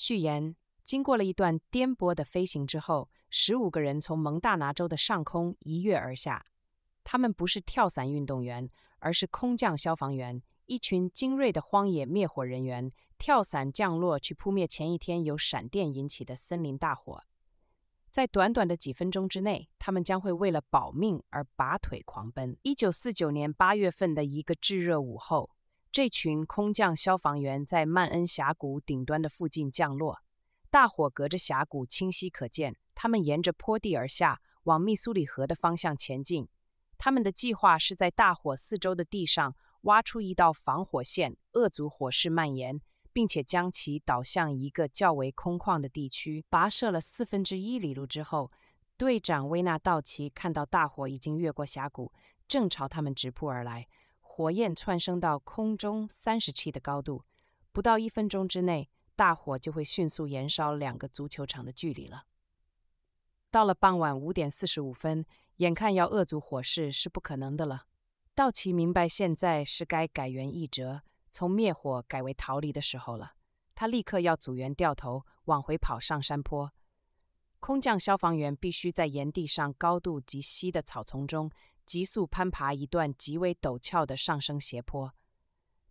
序言：经过了一段颠簸的飞行之后，十五个人从蒙大拿州的上空一跃而下。他们不是跳伞运动员，而是空降消防员，一群精锐的荒野灭火人员，跳伞降落去扑灭前一天由闪电引起的森林大火。在短短的几分钟之内，他们将会为了保命而拔腿狂奔。一九四九年八月份的一个炙热午后。这群空降消防员在曼恩峡谷顶端的附近降落，大火隔着峡谷清晰可见。他们沿着坡地而下，往密苏里河的方向前进。他们的计划是在大火四周的地上挖出一道防火线，遏阻火势蔓延，并且将其导向一个较为空旷的地区。跋涉了四分之一里路之后，队长威纳道奇看到大火已经越过峡谷，正朝他们直扑而来。火焰窜升到空中三十七的高度，不到一分钟之内，大火就会迅速燃烧两个足球场的距离了。到了傍晚五点四十五分，眼看要遏阻火势是不可能的了。道奇明白，现在是该改元易折，从灭火改为逃离的时候了。他立刻要组员掉头往回跑上山坡。空降消防员必须在岩地上高度及西的草丛中。急速攀爬一段极为陡峭的上升斜坡，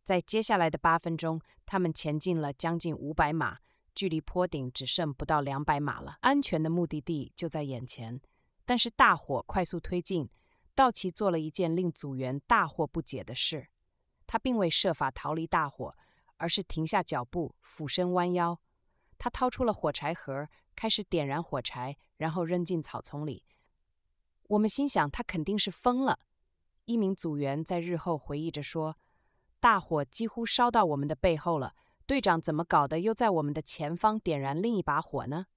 在接下来的八分钟，他们前进了将近五百码，距离坡顶只剩不到两百码了。安全的目的地就在眼前，但是大火快速推进，道奇做了一件令组员大惑不解的事：他并未设法逃离大火，而是停下脚步，俯身弯腰，他掏出了火柴盒，开始点燃火柴，然后扔进草丛里。我们心想，他肯定是疯了。一名组员在日后回忆着说：“大火几乎烧到我们的背后了，队长怎么搞的？又在我们的前方点燃另一把火呢？”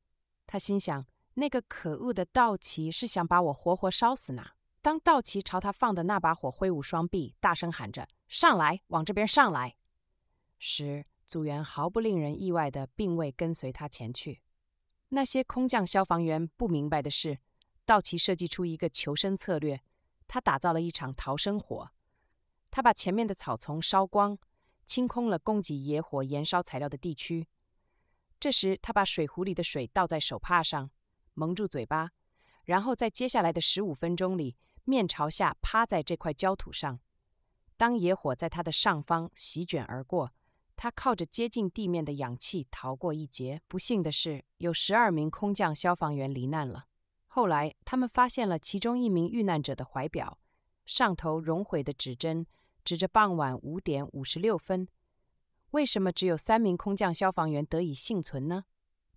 他心想：“那个可恶的道奇是想把我活活烧死呢。”当道奇朝他放的那把火挥舞双臂，大声喊着：“上来，往这边上来！”时，组员毫不令人意外地并未跟随他前去。那些空降消防员不明白的是。道奇设计出一个求生策略，他打造了一场逃生火。他把前面的草丛烧光，清空了供给野火燃烧材料的地区。这时，他把水壶里的水倒在手帕上，蒙住嘴巴，然后在接下来的十五分钟里，面朝下趴在这块焦土上。当野火在他的上方席卷而过，他靠着接近地面的氧气逃过一劫。不幸的是，有十二名空降消防员罹难了。后来，他们发现了其中一名遇难者的怀表，上头熔毁的指针指着傍晚五点五十六分。为什么只有三名空降消防员得以幸存呢？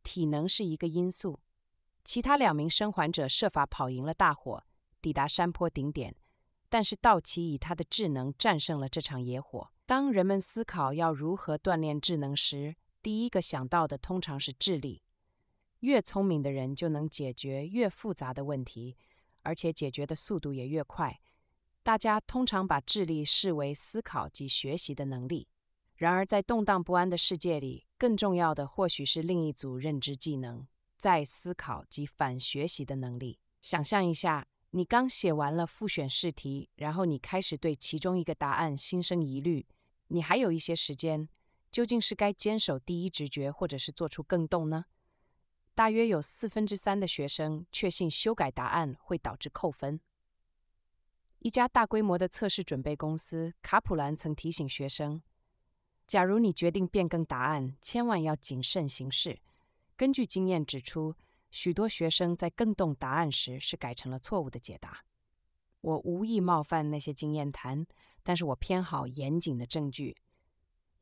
体能是一个因素。其他两名生还者设法跑赢了大火，抵达山坡顶点。但是道奇以他的智能战胜了这场野火。当人们思考要如何锻炼智能时，第一个想到的通常是智力。越聪明的人就能解决越复杂的问题，而且解决的速度也越快。大家通常把智力视为思考及学习的能力，然而在动荡不安的世界里，更重要的或许是另一组认知技能——再思考及反学习的能力。想象一下，你刚写完了复选试题，然后你开始对其中一个答案心生疑虑。你还有一些时间，究竟是该坚守第一直觉，或者是做出更动呢？大约有四分之三的学生确信修改答案会导致扣分。一家大规模的测试准备公司卡普兰曾提醒学生：“假如你决定变更答案，千万要谨慎行事。”根据经验指出，许多学生在更动答案时是改成了错误的解答。我无意冒犯那些经验谈，但是我偏好严谨的证据。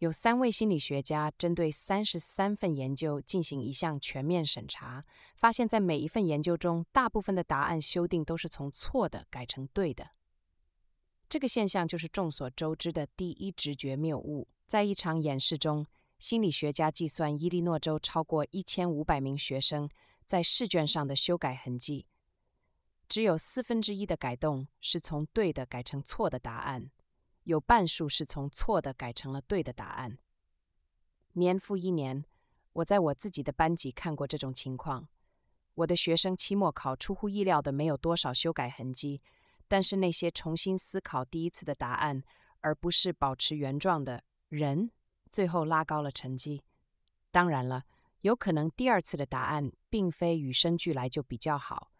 有三位心理学家针对三十三份研究进行一项全面审查，发现，在每一份研究中，大部分的答案修订都是从错的改成对的。这个现象就是众所周知的第一直觉谬误。在一场演示中，心理学家计算伊利诺州超过一千五百名学生在试卷上的修改痕迹，只有四分之一的改动是从对的改成错的答案。有半数是从错的改成了对的答案。年复一年，我在我自己的班级看过这种情况。我的学生期末考出乎意料的没有多少修改痕迹，但是那些重新思考第一次的答案而不是保持原状的人，最后拉高了成绩。当然了，有可能第二次的答案并非与生俱来就比较好。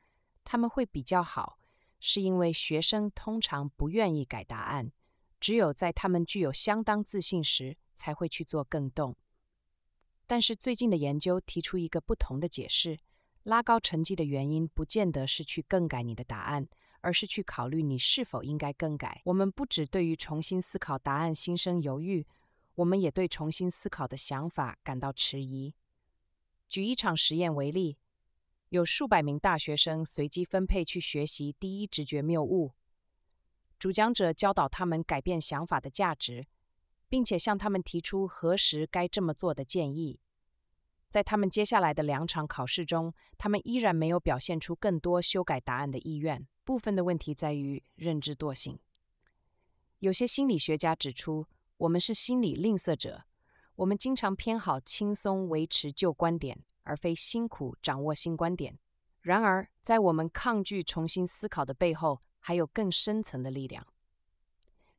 他们会比较好，是因为学生通常不愿意改答案。只有在他们具有相当自信时，才会去做更动。但是最近的研究提出一个不同的解释：拉高成绩的原因，不见得是去更改你的答案，而是去考虑你是否应该更改。我们不只对于重新思考答案心生犹豫，我们也对重新思考的想法感到迟疑。举一场实验为例，有数百名大学生随机分配去学习第一直觉谬误。主讲者教导他们改变想法的价值，并且向他们提出何时该这么做的建议。在他们接下来的两场考试中，他们依然没有表现出更多修改答案的意愿。部分的问题在于认知惰性。有些心理学家指出，我们是心理吝啬者，我们经常偏好轻松维持旧观点，而非辛苦掌握新观点。然而，在我们抗拒重新思考的背后，还有更深层的力量。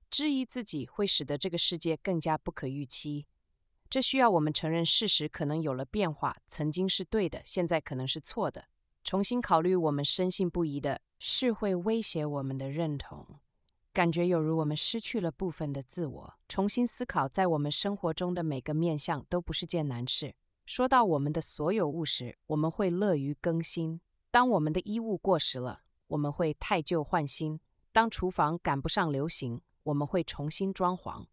质疑自己会使得这个世界更加不可预期。这需要我们承认事实可能有了变化，曾经是对的，现在可能是错的。重新考虑我们深信不疑的，是会威胁我们的认同，感觉有如我们失去了部分的自我。重新思考在我们生活中的每个面向都不是件难事。说到我们的所有物时，我们会乐于更新。当我们的衣物过时了。我们会汰旧换新，当厨房赶不上流行，我们会重新装潢。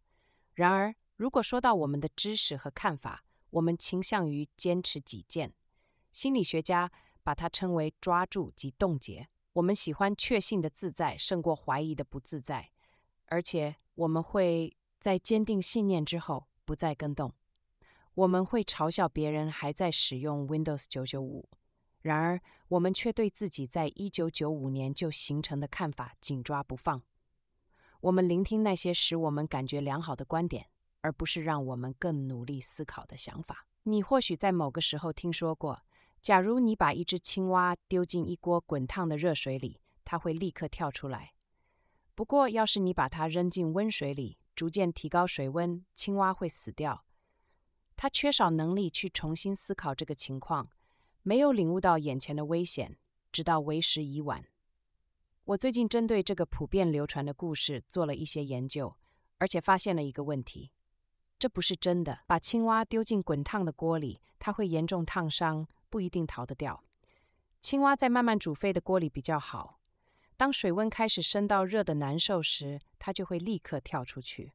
然而，如果说到我们的知识和看法，我们倾向于坚持己见。心理学家把它称为“抓住及冻结”。我们喜欢确信的自在，胜过怀疑的不自在。而且，我们会在坚定信念之后不再更动。我们会嘲笑别人还在使用 Windows 995。然而，我们却对自己在一九九五年就形成的看法紧抓不放。我们聆听那些使我们感觉良好的观点，而不是让我们更努力思考的想法。你或许在某个时候听说过：假如你把一只青蛙丢进一锅滚烫的热水里，它会立刻跳出来。不过，要是你把它扔进温水里，逐渐提高水温，青蛙会死掉。它缺少能力去重新思考这个情况。没有领悟到眼前的危险，直到为时已晚。我最近针对这个普遍流传的故事做了一些研究，而且发现了一个问题：这不是真的。把青蛙丢进滚烫的锅里，它会严重烫伤，不一定逃得掉。青蛙在慢慢煮沸的锅里比较好。当水温开始升到热的难受时，它就会立刻跳出去。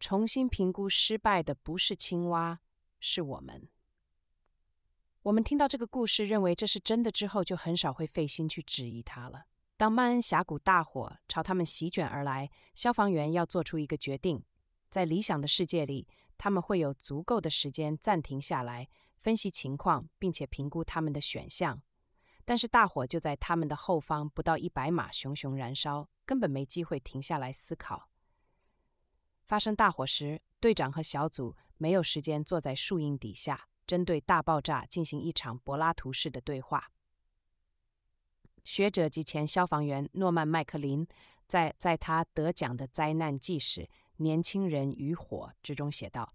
重新评估失败的不是青蛙，是我们。我们听到这个故事，认为这是真的之后，就很少会费心去质疑它了。当曼恩峡谷大火朝他们席卷而来，消防员要做出一个决定。在理想的世界里，他们会有足够的时间暂停下来，分析情况，并且评估他们的选项。但是大火就在他们的后方不到一百码，熊熊燃烧，根本没机会停下来思考。发生大火时，队长和小组没有时间坐在树荫底下。针对大爆炸进行一场柏拉图式的对话。学者及前消防员诺曼麦克林在在他得奖的灾难纪实《年轻人与火》之中写道：“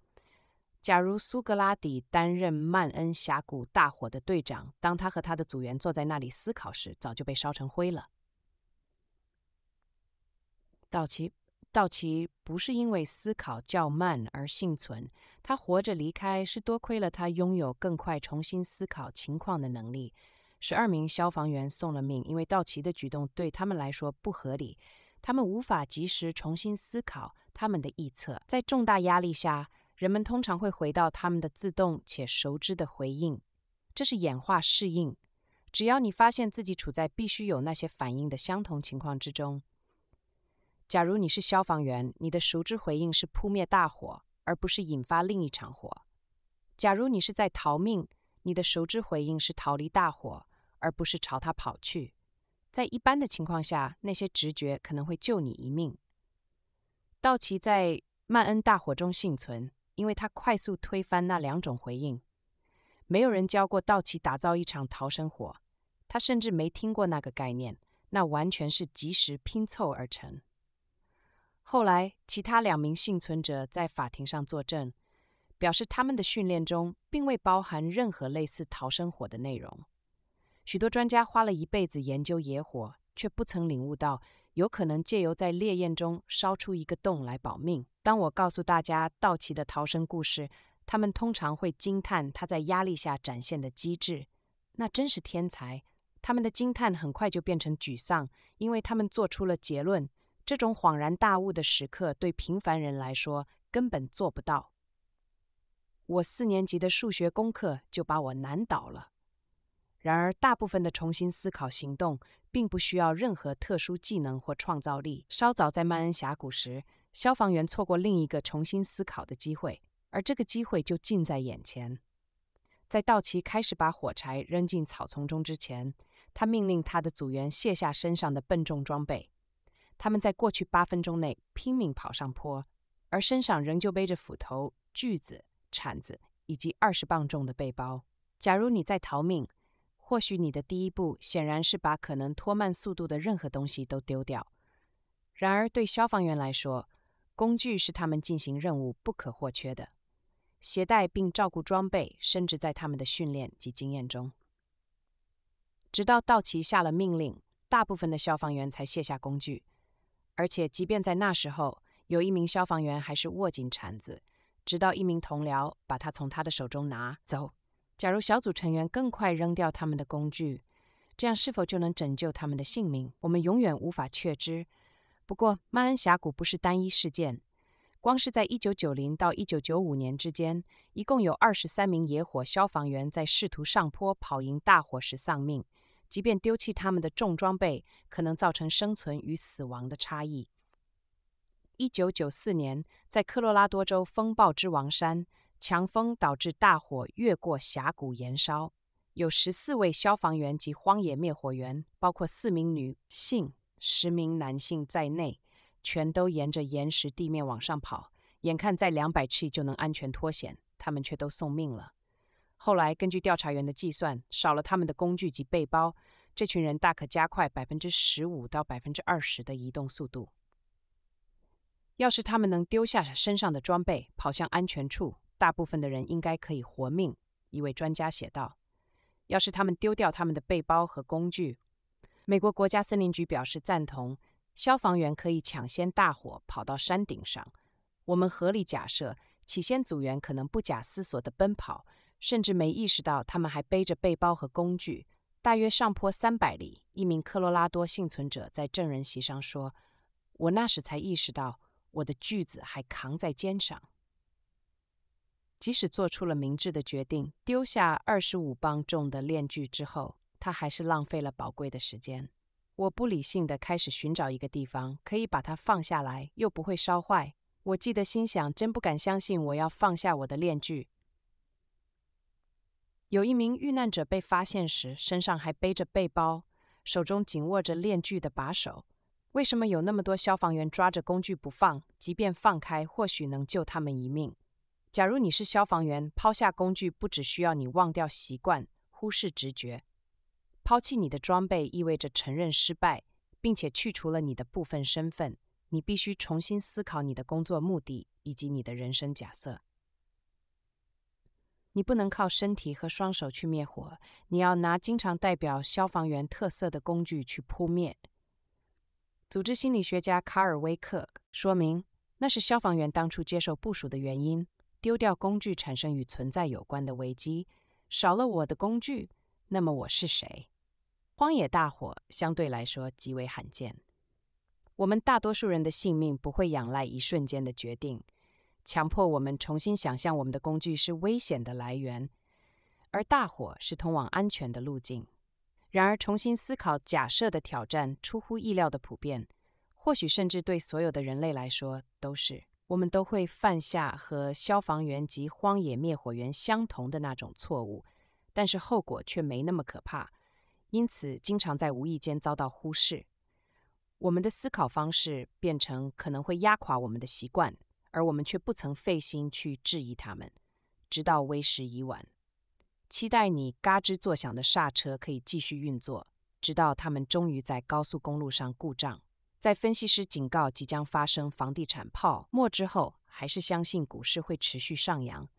假如苏格拉底担任曼恩峡谷大火的队长，当他和他的组员坐在那里思考时，早就被烧成灰了。”道奇。道奇不是因为思考较慢而幸存，他活着离开是多亏了他拥有更快重新思考情况的能力。十二名消防员送了命，因为道奇的举动对他们来说不合理，他们无法及时重新思考他们的臆测。在重大压力下，人们通常会回到他们的自动且熟知的回应，这是演化适应。只要你发现自己处在必须有那些反应的相同情况之中。假如你是消防员，你的熟知回应是扑灭大火，而不是引发另一场火。假如你是在逃命，你的熟知回应是逃离大火，而不是朝它跑去。在一般的情况下，那些直觉可能会救你一命。道奇在曼恩大火中幸存，因为他快速推翻那两种回应。没有人教过道奇打造一场逃生火，他甚至没听过那个概念，那完全是及时拼凑而成。后来，其他两名幸存者在法庭上作证，表示他们的训练中并未包含任何类似逃生火的内容。许多专家花了一辈子研究野火，却不曾领悟到有可能借由在烈焰中烧出一个洞来保命。当我告诉大家道奇的逃生故事，他们通常会惊叹他在压力下展现的机智，那真是天才。他们的惊叹很快就变成沮丧，因为他们做出了结论。这种恍然大悟的时刻，对平凡人来说根本做不到。我四年级的数学功课就把我难倒了。然而，大部分的重新思考行动并不需要任何特殊技能或创造力。稍早在曼恩峡谷时，消防员错过另一个重新思考的机会，而这个机会就近在眼前。在道奇开始把火柴扔进草丛中之前，他命令他的组员卸下身上的笨重装备。他们在过去八分钟内拼命跑上坡，而身上仍旧背着斧头、锯子、铲子以及二十磅重的背包。假如你在逃命，或许你的第一步显然是把可能拖慢速度的任何东西都丢掉。然而，对消防员来说，工具是他们进行任务不可或缺的，携带并照顾装备，甚至在他们的训练及经验中。直到道奇下了命令，大部分的消防员才卸下工具。而且，即便在那时候，有一名消防员还是握紧铲子，直到一名同僚把他从他的手中拿走。假如小组成员更快扔掉他们的工具，这样是否就能拯救他们的性命？我们永远无法确知。不过，曼恩峡谷不是单一事件，光是在1990到1995年之间，一共有23名野火消防员在试图上坡跑赢大火时丧命。即便丢弃他们的重装备，可能造成生存与死亡的差异。一九九四年，在科罗拉多州风暴之王山，强风导致大火越过峡谷燃烧，有十四位消防员及荒野灭火员，包括四名女性、十名男性在内，全都沿着岩石地面往上跑，眼看在两百尺就能安全脱险，他们却都送命了。后来，根据调查员的计算，少了他们的工具及背包，这群人大可加快百分之十五到百分之二十的移动速度。要是他们能丢下身上的装备，跑向安全处，大部分的人应该可以活命。一位专家写道：“要是他们丢掉他们的背包和工具。”美国国家森林局表示赞同：“消防员可以抢先大火，跑到山顶上。我们合理假设，起先组员可能不假思索地奔跑。”甚至没意识到，他们还背着背包和工具，大约上坡三百里。一名科罗拉多幸存者在证人席上说：“我那时才意识到，我的锯子还扛在肩上。即使做出了明智的决定，丢下二十五磅重的链锯之后，他还是浪费了宝贵的时间。我不理性的开始寻找一个地方，可以把它放下来，又不会烧坏。我记得心想：真不敢相信，我要放下我的链锯。”有一名遇难者被发现时，身上还背着背包，手中紧握着链锯的把手。为什么有那么多消防员抓着工具不放？即便放开，或许能救他们一命。假如你是消防员，抛下工具，不只需要你忘掉习惯、忽视直觉，抛弃你的装备，意味着承认失败，并且去除了你的部分身份。你必须重新思考你的工作目的以及你的人生假设。你不能靠身体和双手去灭火，你要拿经常代表消防员特色的工具去扑灭。组织心理学家卡尔·威克说明，那是消防员当初接受部署的原因。丢掉工具产生与存在有关的危机，少了我的工具，那么我是谁？荒野大火相对来说极为罕见，我们大多数人的性命不会仰赖一瞬间的决定。强迫我们重新想象我们的工具是危险的来源，而大火是通往安全的路径。然而，重新思考假设的挑战出乎意料的普遍，或许甚至对所有的人类来说都是。我们都会犯下和消防员及荒野灭火员相同的那种错误，但是后果却没那么可怕，因此经常在无意间遭到忽视。我们的思考方式变成可能会压垮我们的习惯。而我们却不曾费心去质疑他们，直到为时已晚。期待你嘎吱作响的刹车可以继续运作，直到他们终于在高速公路上故障。在分析师警告即将发生房地产泡沫之后，还是相信股市会持续上扬。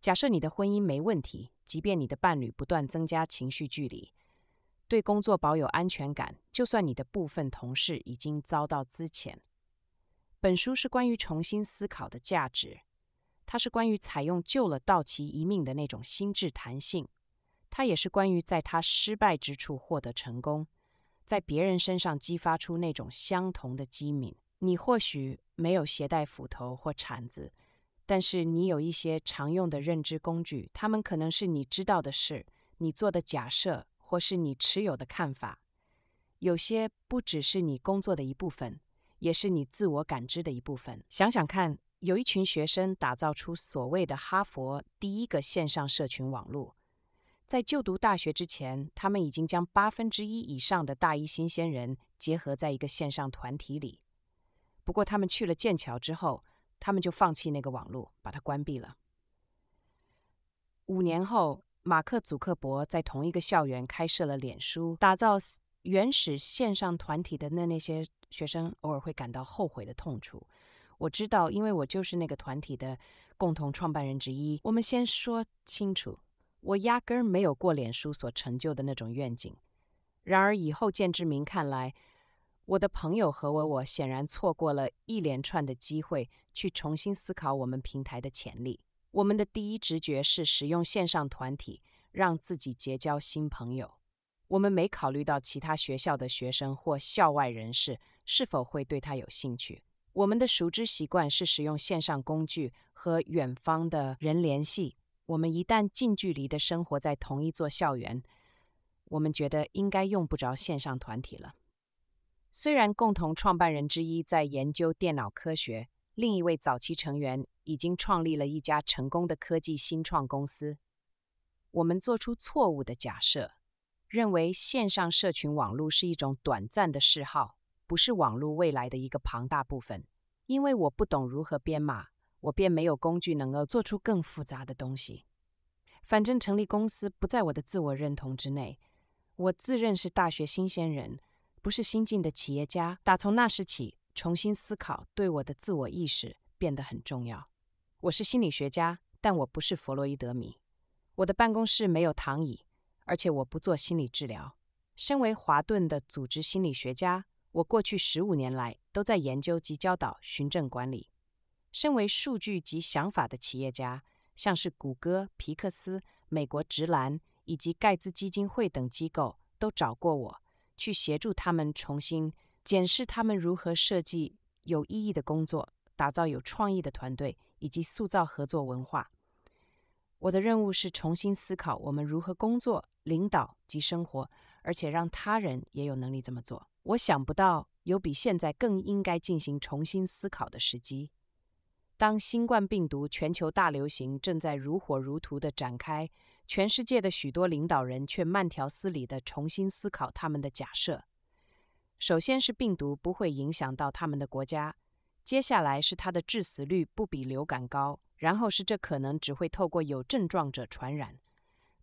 假设你的婚姻没问题，即便你的伴侣不断增加情绪距离，对工作保有安全感，就算你的部分同事已经遭到资遣。本书是关于重新思考的价值，它是关于采用救了道奇一命的那种心智弹性，它也是关于在他失败之处获得成功，在别人身上激发出那种相同的机敏。你或许没有携带斧头或铲子，但是你有一些常用的认知工具，它们可能是你知道的事、你做的假设或是你持有的看法，有些不只是你工作的一部分。也是你自我感知的一部分。想想看，有一群学生打造出所谓的哈佛第一个线上社群网络，在就读大学之前，他们已经将八分之一以上的大一新鲜人结合在一个线上团体里。不过，他们去了剑桥之后，他们就放弃那个网络，把它关闭了。五年后，马克·祖克伯在同一个校园开设了脸书，打造。原始线上团体的那那些学生偶尔会感到后悔的痛楚，我知道，因为我就是那个团体的共同创办人之一。我们先说清楚，我压根儿没有过脸书所成就的那种愿景。然而以后见之明看来，我的朋友和我，我显然错过了一连串的机会去重新思考我们平台的潜力。我们的第一直觉是使用线上团体让自己结交新朋友。我们没考虑到其他学校的学生或校外人士是否会对他有兴趣。我们的熟知习惯是使用线上工具和远方的人联系。我们一旦近距离的生活在同一座校园，我们觉得应该用不着线上团体了。虽然共同创办人之一在研究电脑科学，另一位早期成员已经创立了一家成功的科技新创公司。我们做出错误的假设。认为线上社群网络是一种短暂的嗜好，不是网络未来的一个庞大部分。因为我不懂如何编码，我便没有工具能够做出更复杂的东西。反正成立公司不在我的自我认同之内。我自认是大学新鲜人，不是新晋的企业家。打从那时起，重新思考对我的自我意识变得很重要。我是心理学家，但我不是弗洛伊德迷。我的办公室没有躺椅。而且我不做心理治疗。身为华顿的组织心理学家，我过去十五年来都在研究及教导循证管理。身为数据及想法的企业家，像是谷歌、皮克斯、美国直蓝以及盖茨基金会等机构都找过我，去协助他们重新检视他们如何设计有意义的工作，打造有创意的团队，以及塑造合作文化。我的任务是重新思考我们如何工作。领导及生活，而且让他人也有能力这么做。我想不到有比现在更应该进行重新思考的时机。当新冠病毒全球大流行正在如火如荼的展开，全世界的许多领导人却慢条斯理地重新思考他们的假设。首先是病毒不会影响到他们的国家，接下来是它的致死率不比流感高，然后是这可能只会透过有症状者传染。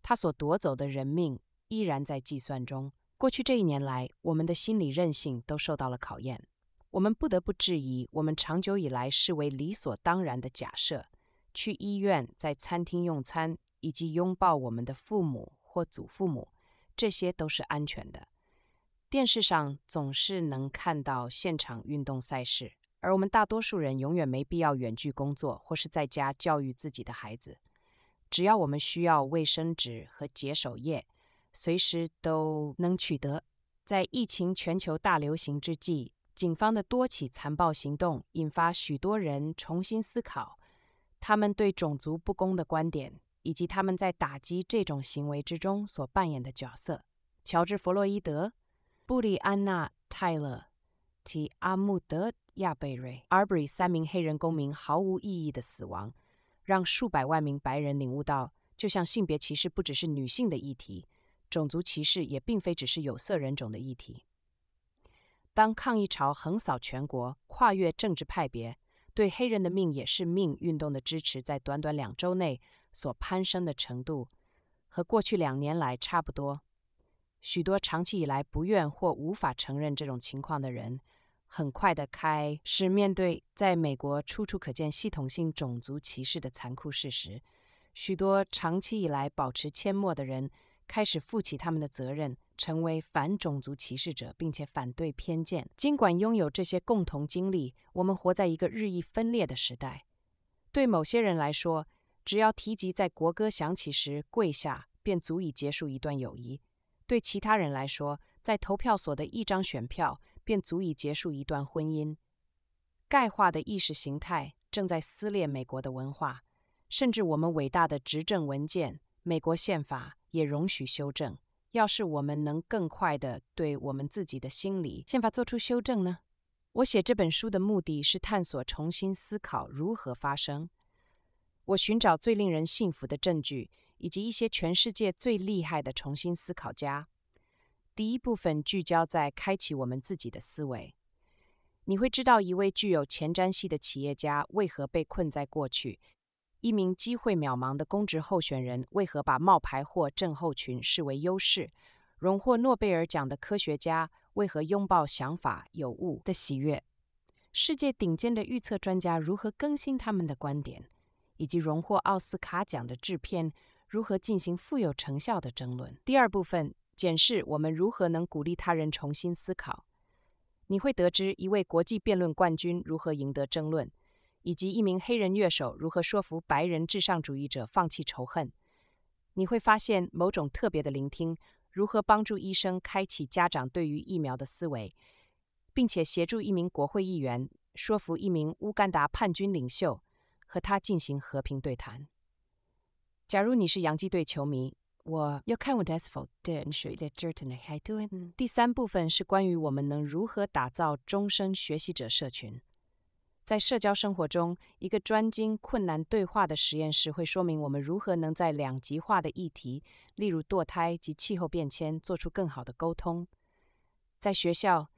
他所夺走的人命依然在计算中。过去这一年来，我们的心理韧性都受到了考验。我们不得不质疑我们长久以来视为理所当然的假设：去医院、在餐厅用餐以及拥抱我们的父母或祖父母，这些都是安全的。电视上总是能看到现场运动赛事，而我们大多数人永远没必要远距工作或是在家教育自己的孩子。只要我们需要卫生纸和洁手液，随时都能取得。在疫情全球大流行之际，警方的多起残暴行动引发许多人重新思考他们对种族不公的观点，以及他们在打击这种行为之中所扮演的角色。乔治·弗洛伊德、布里安娜·泰勒、提阿穆德·亚贝瑞阿布里三名黑人公民毫无意义的死亡。让数百万名白人领悟到，就像性别歧视不只是女性的议题，种族歧视也并非只是有色人种的议题。当抗议潮横扫全国，跨越政治派别，对黑人的命也是命运动的支持，在短短两周内所攀升的程度，和过去两年来差不多。许多长期以来不愿或无法承认这种情况的人。很快的开是面对在美国处处可见系统性种族歧视的残酷事实，许多长期以来保持缄默的人开始负起他们的责任，成为反种族歧视者，并且反对偏见。尽管拥有这些共同经历，我们活在一个日益分裂的时代。对某些人来说，只要提及在国歌响起时跪下，便足以结束一段友谊；对其他人来说，在投票所的一张选票。便足以结束一段婚姻。钙化的意识形态正在撕裂美国的文化，甚至我们伟大的执政文件——美国宪法，也容许修正。要是我们能更快的对我们自己的心理宪法做出修正呢？我写这本书的目的是探索重新思考如何发生。我寻找最令人信服的证据，以及一些全世界最厉害的重新思考家。第一部分聚焦在开启我们自己的思维，你会知道一位具有前瞻性的企业家为何被困在过去，一名机会渺茫的公职候选人为何把冒牌货症候群视为优势，荣获诺贝尔奖的科学家为何拥抱想法有误的喜悦，世界顶尖的预测专家如何更新他们的观点，以及荣获奥斯卡奖的制片如何进行富有成效的争论。第二部分。显示我们如何能鼓励他人重新思考。你会得知一位国际辩论冠军如何赢得争论，以及一名黑人乐手如何说服白人至上主义者放弃仇恨。你会发现某种特别的聆听如何帮助医生开启家长对于疫苗的思维，并且协助一名国会议员说服一名乌干达叛军领袖和他进行和平对谈。假如你是洋基队球迷。第三部分是关于我们能如何打造终身学习者社群。在社交生活中，一个专精困难对话的实验室会说明我们如何能在两极化的议题，例如堕胎及气候变迁，做出更好的沟通。在学校。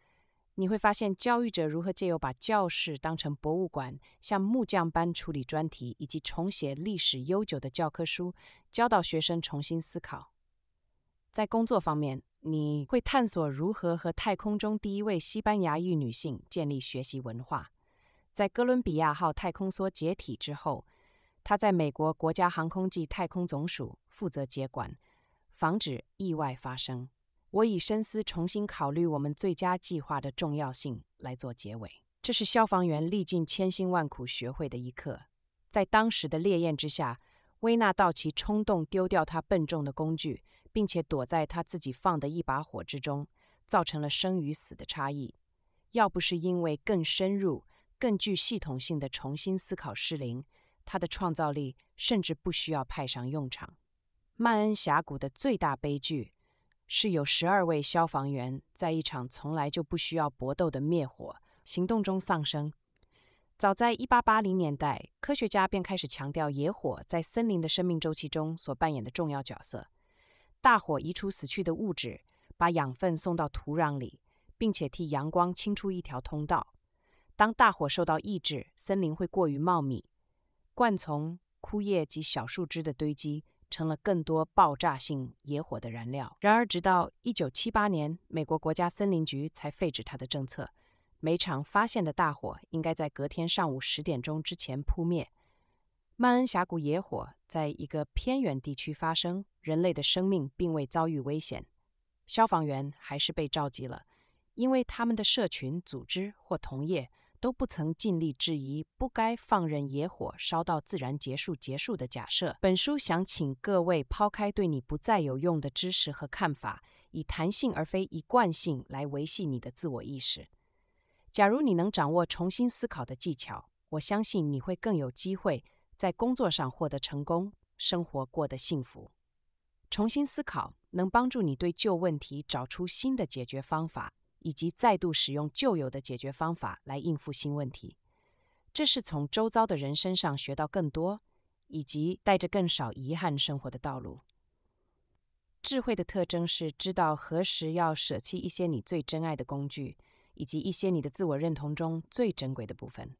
你会发现，教育者如何借由把教室当成博物馆，像木匠般处理专题，以及重写历史悠久的教科书，教导学生重新思考。在工作方面，你会探索如何和太空中第一位西班牙裔女性建立学习文化。在哥伦比亚号太空梭解体之后，她在美国国家航空暨太空总署负责接管，防止意外发生。我以深思重新考虑我们最佳计划的重要性来做结尾。这是消防员历尽千辛万苦学会的一课。在当时的烈焰之下，威纳道奇冲动丢掉他笨重的工具，并且躲在他自己放的一把火之中，造成了生与死的差异。要不是因为更深入、更具系统性的重新思考失灵，他的创造力甚至不需要派上用场。曼恩峡谷的最大悲剧。是有十二位消防员在一场从来就不需要搏斗的灭火行动中丧生。早在一八八零年代，科学家便开始强调野火在森林的生命周期中所扮演的重要角色。大火移除死去的物质，把养分送到土壤里，并且替阳光清出一条通道。当大火受到抑制，森林会过于茂密，灌丛、枯叶及小树枝的堆积。成了更多爆炸性野火的燃料。然而，直到一九七八年，美国国家森林局才废止它的政策。每场发现的大火应该在隔天上午十点钟之前扑灭。曼恩峡谷野火在一个偏远地区发生，人类的生命并未遭遇危险，消防员还是被召集了，因为他们的社群组织或同业。都不曾尽力质疑不该放任野火烧到自然结束结束的假设。本书想请各位抛开对你不再有用的知识和看法，以弹性而非一贯性来维系你的自我意识。假如你能掌握重新思考的技巧，我相信你会更有机会在工作上获得成功，生活过得幸福。重新思考能帮助你对旧问题找出新的解决方法。以及再度使用旧有的解决方法来应付新问题，这是从周遭的人身上学到更多，以及带着更少遗憾生活的道路。智慧的特征是知道何时要舍弃一些你最珍爱的工具，以及一些你的自我认同中最珍贵的部分。